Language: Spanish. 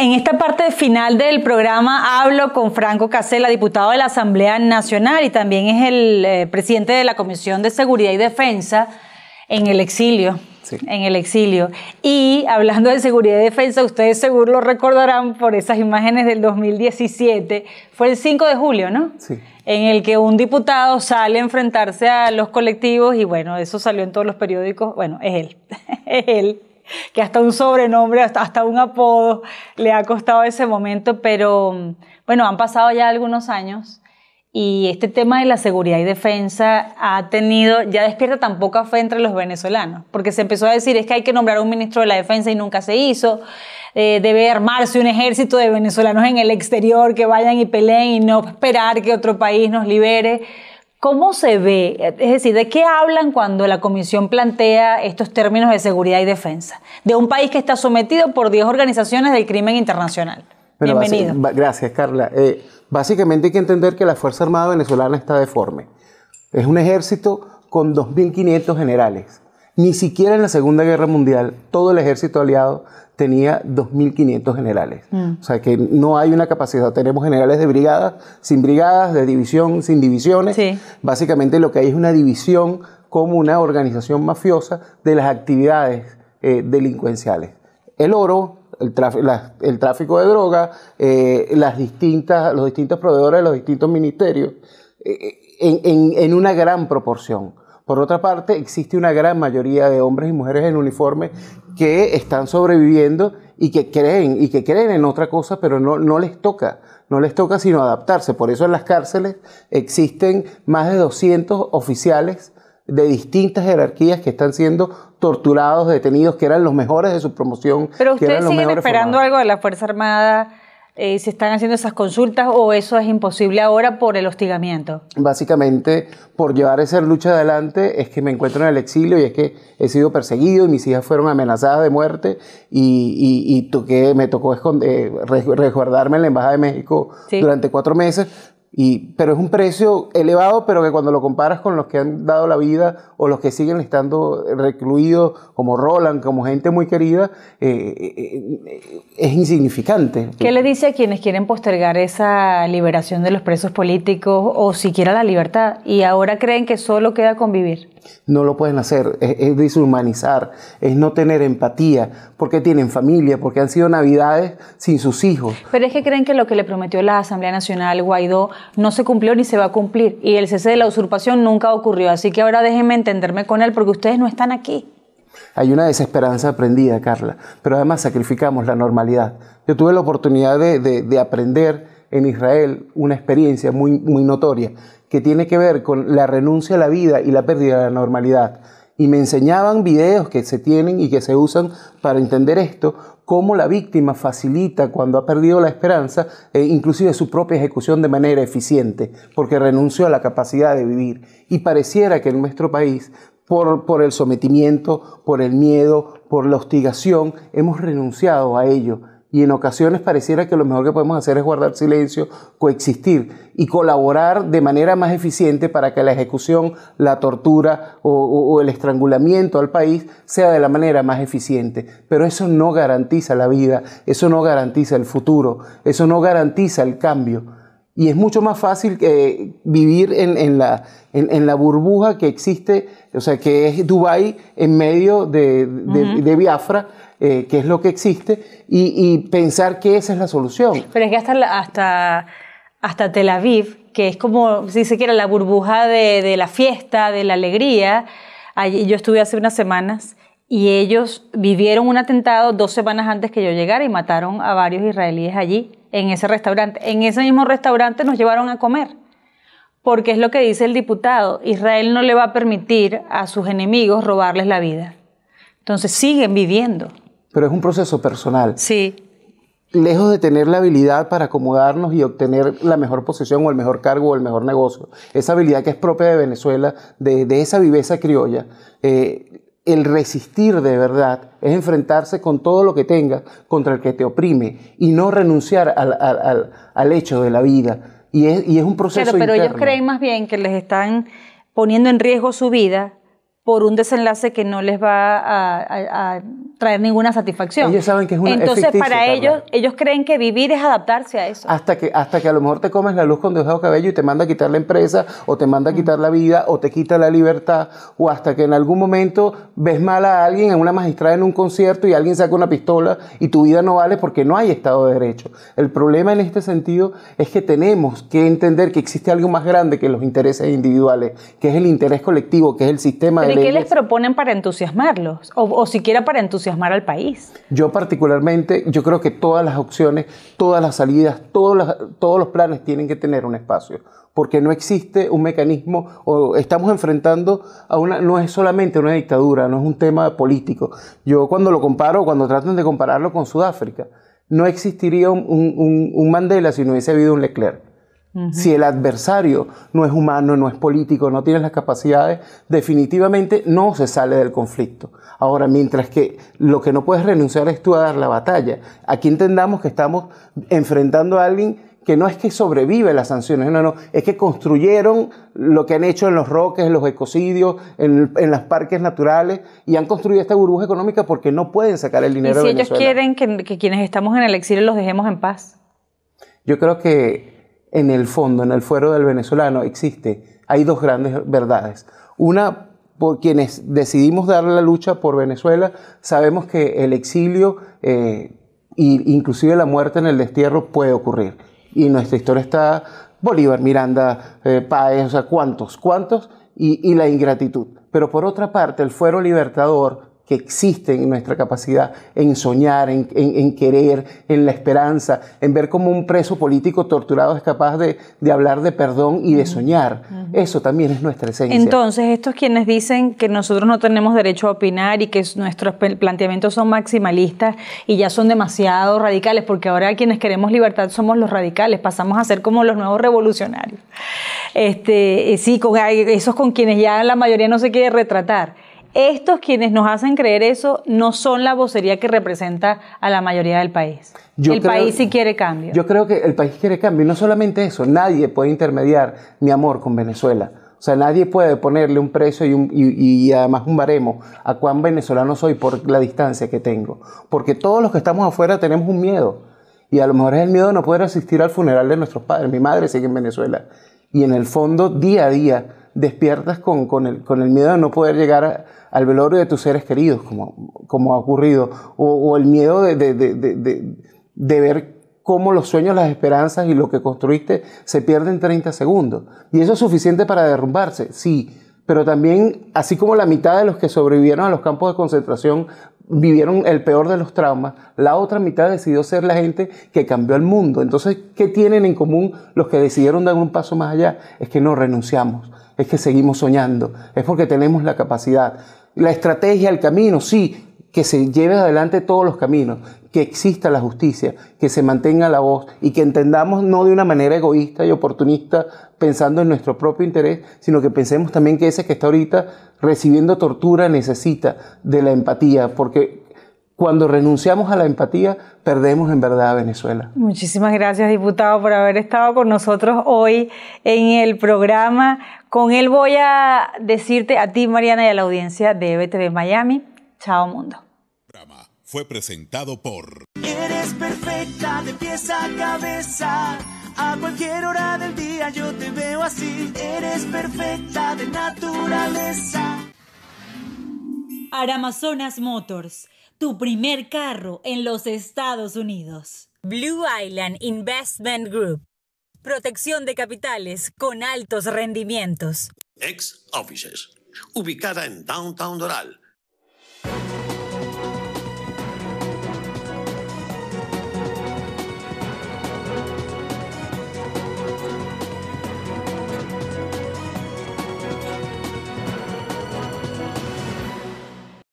En esta parte final del programa hablo con Franco Casella, diputado de la Asamblea Nacional y también es el eh, presidente de la Comisión de Seguridad y Defensa en el exilio. Sí. En el exilio. Y hablando de seguridad y defensa, ustedes seguro lo recordarán por esas imágenes del 2017. Fue el 5 de julio, ¿no? Sí. En el que un diputado sale a enfrentarse a los colectivos y bueno, eso salió en todos los periódicos. Bueno, es él. es él. que hasta un sobrenombre, hasta, un apodo le ha costado ese momento, pero bueno, han pasado ya algunos años y este tema de la seguridad y defensa ha tenido, ya despierta tan poca fe entre los venezolanos, porque se empezó a decir es que hay que nombrar a un ministro de la defensa y nunca se hizo, eh, debe armarse un ejército de venezolanos en el exterior que vayan y peleen y no esperar que otro país nos libere. ¿Cómo se ve? Es decir, ¿de qué hablan cuando la Comisión plantea estos términos de seguridad y defensa? De un país que está sometido por 10 organizaciones del crimen internacional. Bienvenido. Gracias, Carla. Eh, básicamente hay que entender que la Fuerza Armada Venezolana está deforme. Es un ejército con 2.500 generales. Ni siquiera en la Segunda Guerra Mundial todo el ejército aliado tenía 2.500 generales. Mm. O sea que no hay una capacidad. Tenemos generales de brigadas, sin brigadas, de división, sin divisiones. Básicamente lo que hay es una división como una organización mafiosa de las actividades eh, delincuenciales. El oro, el, tráfico de droga, eh, las distintas, los distintos proveedores los distintos ministerios, eh, en una gran proporción. Por otra parte, existe una gran mayoría de hombres y mujeres en uniforme que están sobreviviendo y que creen, y que creen en otra cosa, pero no, les toca, no les toca sino adaptarse. Por eso en las cárceles existen más de 200 oficiales de distintas jerarquías que están siendo torturados, detenidos, que eran los mejores de su promoción. Pero ustedes siguen esperando algo de la Fuerza Armada eh, se están haciendo esas consultas o eso es imposible ahora por el hostigamiento? Básicamente, por llevar esa lucha adelante es que me encuentro en el exilio y es que he sido perseguido y mis hijas fueron amenazadas de muerte y, y, me tocó eh, resguardarme en la Embajada de México durante cuatro meses pero es un precio elevado, pero que cuando lo comparas con los que han dado la vida o los que siguen estando recluidos, como Roland, como gente muy querida, eh, eh, es insignificante. ¿Qué le dice a quienes quieren postergar esa liberación de los presos políticos o siquiera la libertad y ahora creen que solo queda convivir? No lo pueden hacer, es deshumanizar, es no tener empatía, porque tienen familia, porque han sido navidades sin sus hijos. Pero es que creen que lo que le prometió la Asamblea Nacional Guaidó no se cumplió ni se va a cumplir y el cese de la usurpación nunca ocurrió. Así que ahora déjenme entenderme con él porque ustedes no están aquí. Hay una desesperanza aprendida, Carla, pero además sacrificamos la normalidad. Yo tuve la oportunidad de, aprender en Israel una experiencia muy, muy notoria que tiene que ver con la renuncia a la vida y la pérdida de la normalidad y me enseñaban videos que se tienen y que se usan para entender esto, cómo la víctima facilita cuando ha perdido la esperanza, eh, inclusive su propia ejecución de manera eficiente, porque renunció a la capacidad de vivir. Y pareciera que en nuestro país, por, por el sometimiento, por el miedo, por la hostigación, hemos renunciado a ello y en ocasiones pareciera que lo mejor que podemos hacer es guardar silencio, coexistir y colaborar de manera más eficiente para que la ejecución, la tortura o, el estrangulamiento al país sea de la manera más eficiente. Pero eso no garantiza la vida, eso no garantiza el futuro, eso no garantiza el cambio. Y es mucho más fácil que eh, vivir en, en, la, en, en, la, burbuja que existe, o sea, que es Dubái en medio de, de, Biafra, eh, que es lo que existe, y, pensar que esa es la solución. Pero es que hasta, hasta, hasta Tel Aviv, que es como, si se quiere, la burbuja de, de la fiesta, de la alegría, Allí, yo estuve hace unas semanas y ellos vivieron un atentado dos semanas antes que yo llegara y mataron a varios israelíes allí, en ese restaurante. En ese mismo restaurante nos llevaron a comer, porque es lo que dice el diputado, Israel no le va a permitir a sus enemigos robarles la vida. Entonces siguen viviendo. Pero es un proceso personal. Sí. Lejos de tener la habilidad para acomodarnos y obtener la mejor posición o el mejor cargo o el mejor negocio, esa habilidad que es propia de Venezuela, de, esa viveza criolla, eh, el resistir de verdad es enfrentarse con todo lo que tengas contra el que te oprime y no renunciar al, al, al, hecho de la vida. Y es, y es un proceso. interno. pero ellos creen más bien que les están poniendo en riesgo su vida por un desenlace que no les va a, traer ninguna satisfacción. Ellos saben que es una Entonces, para ellos, ellos creen que vivir es adaptarse a eso. Hasta que, hasta que a lo mejor te comes la luz con Diosdado Cabello y te manda a quitar la empresa, o te manda a quitar la vida, o te quita la libertad, o hasta que en algún momento ves mal a alguien en una magistrada en un concierto y alguien saca una pistola y tu vida no vale porque no hay Estado de Derecho. El problema en este sentido es que tenemos que entender que existe algo más grande que los intereses individuales, que es el interés colectivo, que es el sistema de ¿y qué les proponen para entusiasmarlos? O, siquiera para entusiasmar al país. Yo particularmente, yo creo que todas las opciones, todas las salidas, todos, todos los planes tienen que tener un espacio, porque no existe un mecanismo, o estamos enfrentando a una, no es solamente una dictadura, no es un tema político. Yo cuando lo comparo, cuando tratan de compararlo con Sudáfrica, no existiría un Mandela si no hubiese habido un Leclerc si el adversario no es humano, no es político, no tiene las capacidades, definitivamente no se sale del conflicto. Ahora, mientras que lo que no puedes renunciar es tú a dar la batalla. Aquí entendamos que estamos enfrentando a alguien que no es que sobrevive las sanciones, no, no, es que construyeron lo que han hecho en los roques, en los ecocidios, en, las parques naturales y han construido esta burbuja económica porque no pueden sacar el dinero ¿Y si ellos quieren que quienes estamos en el exilio los dejemos en paz? Yo creo que en el fondo, en el fuero del venezolano, existe. Hay dos grandes verdades. Una, por quienes decidimos dar la lucha por Venezuela, sabemos que el exilio eh, e inclusive la muerte en el destierro puede ocurrir. Y nuestra historia está Bolívar, Miranda, eh, Páez, o sea, cuántos, cuántos, y, y la ingratitud. Pero por otra parte, el fuero libertador que existe en nuestra capacidad en soñar, en, querer, en la esperanza, en ver cómo un preso político torturado es capaz de, hablar de perdón y de soñar. Eso también es nuestra esencia. Entonces, estos quienes dicen que nosotros no tenemos derecho a opinar y que nuestros planteamientos son maximalistas y ya son demasiado radicales, porque ahora quienes queremos libertad somos los radicales, pasamos a ser como los nuevos revolucionarios. Este, eh, sí, esos con quienes ya la mayoría no se quiere retratar estos quienes nos hacen creer eso no son la vocería que representa a la mayoría del país. el país sí quiere cambio. Yo creo que el país quiere cambio. Y no solamente eso, nadie puede intermediar mi amor con Venezuela. O sea, nadie puede ponerle un precio y, un, y, además un baremo a cuán venezolano soy por la distancia que tengo. Porque todos los que estamos afuera tenemos un miedo. Y a lo mejor es el miedo de no poder asistir al funeral de nuestros padres. Mi madre sigue en Venezuela. Y en el fondo, día a día, despiertas con, el, miedo de no poder llegar al velorio de tus seres queridos, como, como ha ocurrido, o, el miedo de, de, ver cómo los sueños, las esperanzas y lo que construiste se pierden en 30 segundos. Y eso es suficiente para derrumbarse, sí, pero también, así como la mitad de los que sobrevivieron a los campos de concentración vivieron el peor de los traumas, la otra mitad decidió ser la gente que cambió el mundo. Entonces, ¿qué tienen en común los que decidieron dar un paso más allá? Es que no renunciamos, es que seguimos soñando, es porque tenemos la capacidad. La estrategia, el camino, sí, que se lleve adelante todos los caminos, que exista la justicia, que se mantenga la voz y que entendamos no de una manera egoísta y oportunista pensando en nuestro propio interés, sino que pensemos también que ese que está ahorita recibiendo tortura necesita de la empatía, porque cuando renunciamos a la empatía, perdemos en verdad a Venezuela. Muchísimas gracias, diputado, por haber estado con nosotros hoy en el programa. Con él voy a decirte a ti, Mariana, y a la audiencia de BTV Miami, chao mundo fue presentado por... Eres perfecta de pies a cabeza. A cualquier hora del día yo te veo así. Eres perfecta de naturaleza. Aramazonas Motors, tu primer carro en los Estados Unidos. Blue Island Investment Group. Protección de capitales con altos rendimientos. Ex Offices, ubicada en Downtown Doral